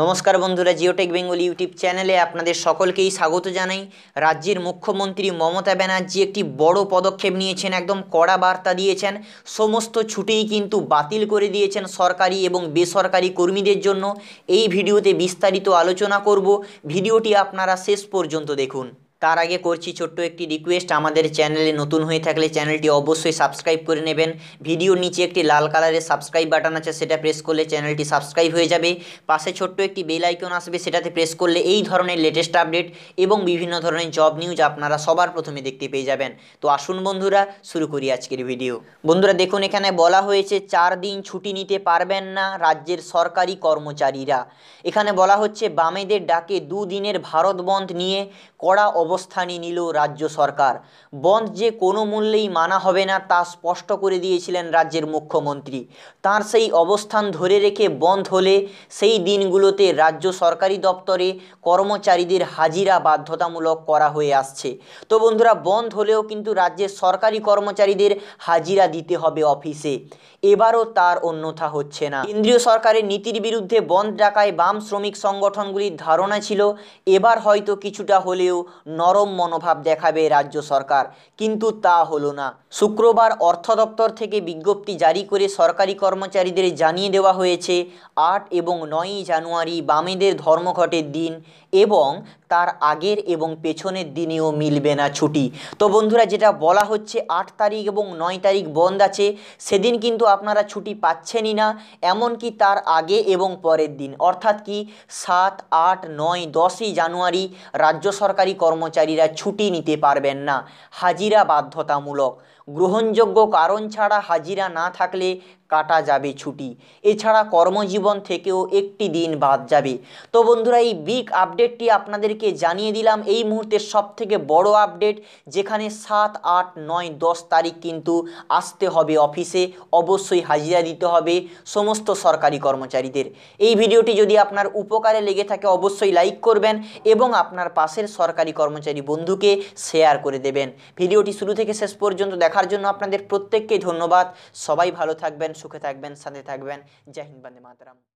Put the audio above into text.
নমস্কার বন্ধুরা Geotech Bengal YouTube চ্যানেলে আপনাদের সকলকেই স্বাগত জানাই রাজ্যের মুখ্যমন্ত্রী মমতা ব্যানার্জি একটি বড় পদক্ষেপ নিয়েছেন একদম কড়া বার্তা দিয়েছেন সমস্ত ছুটিই কিন্তু বাতিল করে দিয়েছেন সরকারি এবং বেসরকারি কর্মীদের জন্য এই ভিডিওতে বিস্তারিত আলোচনা করব ভিডিওটি আপনারা শেষ পর্যন্ত দেখুন তার আগে করছি ছোট্ট একটি রিকোয়েস্ট আমাদের চ্যানেলে নতুন হয়ে থাকলে চ্যানেলটি অবশ্যই সাবস্ক্রাইব করে নেবেন ভিডিওর নিচে একটি লাল কালারের সাবস্ক্রাইব বাটন আছে সেটা প্রেস করলে চ্যানেলটি সাবস্ক্রাইব হয়ে যাবে পাশে ছোট্ট একটি বেল আইকন আসবে সেটাতে প্রেস করলে এই ধরনের লেটেস্ট আপডেট এবং বিভিন্ন ধরনের জব নিউজ আপনারা সবার প্রথমে দেখতে পেয়ে যাবেন তো আসুন বন্ধুরা শুরু করি আজকের ভিডিও বন্ধুরা দেখুন এখানে বলা হয়েছে চার দিন ছুটি নিতে পারবেন না রাজ্যের সরকারি কর্মচারীরা এখানে বলা হচ্ছে বামেদের ডাকে দুদিনের ভারত বন্ধ নিয়ে কড়া অব ব্যবস্থানই নিল রাজ্য সরকার বন্ধ যে কোনো মূল্যেই মানা হবে না তা স্পষ্ট করে দিয়েছিলেন রাজ্যের মুখ্যমন্ত্রী তার সেই অবস্থান ধরে রেখে বন্ধ হলে সেই দিনগুলোতে রাজ্য সরকারি দপ্তরে কর্মচারীদের হাজিরা বাধ্যতামূলক করা হয়ে আসছে তো বন্ধুরা বন্ধ হলেও কিন্তু রাজ্যের সরকারি কর্মচারীদের হাজিরা দিতে হবে অফিসে এবারও তার অন্যথা হচ্ছে না কেন্দ্রীয় সরকারের নীতির বিরুদ্ধে বন্ধ ডাকায় বাম শ্রমিক সংগঠনগুলির ধারণা ছিল এবার হয়তো কিছুটা হলেও নরম মনোভাব দেখাবে রাজ্য সরকার কিন্তু তা হলো না শুক্রবার অর্থ দপ্তর থেকে বিজ্ঞপ্তি জারি করে সরকারি কর্মচারীদের জানিয়ে দেওয়া হয়েছে আট এবং নয়ই জানুয়ারি বামেদের ধর্মঘটের দিন এবং তার আগের এবং পেছনের দিনেও মিলবে না ছুটি তো বন্ধুরা যেটা বলা হচ্ছে আট তারিখ এবং নয় তারিখ বন্ধ আছে সেদিন কিন্তু আপনারা ছুটি পাচ্ছেনই না এমনকি তার আগে এবং পরের দিন অর্থাৎ কি সাত আট নয় দশই জানুয়ারি রাজ্য সরকারি কর্মচারীরা ছুটি নিতে পারবেন না হাজিরা বাধ্যতামূলক গ্রহণযোগ্য কারণ ছাড়া হাজিরা না থাকলে কাটা যাবে ছুটি এছাড়া কর্মজীবন থেকেও একটি দিন বাদ যাবে তো বন্ধুরা এই বিগ আপডেটটি আপনাদেরকে জানিয়ে দিলাম এই মুহূর্তের সবথেকে বড় আপডেট যেখানে সাত আট নয় দশ তারিখ কিন্তু আসতে হবে অফিসে অবশ্যই হাজিরা দিতে হবে সমস্ত সরকারি কর্মচারীদের এই ভিডিওটি যদি আপনার উপকারে লেগে থাকে অবশ্যই লাইক করবেন এবং আপনার পাশের সরকারি কর্মচারী বন্ধুকে শেয়ার করে দেবেন ভিডিওটি শুরু থেকে শেষ পর্যন্ত দেখার জন্য আপনাদের প্রত্যেককে ধন্যবাদ সবাই ভালো থাকবেন সুখে থাকবেন সাথে থাকবেন জয় হিন্দ বন্দে মাতারাম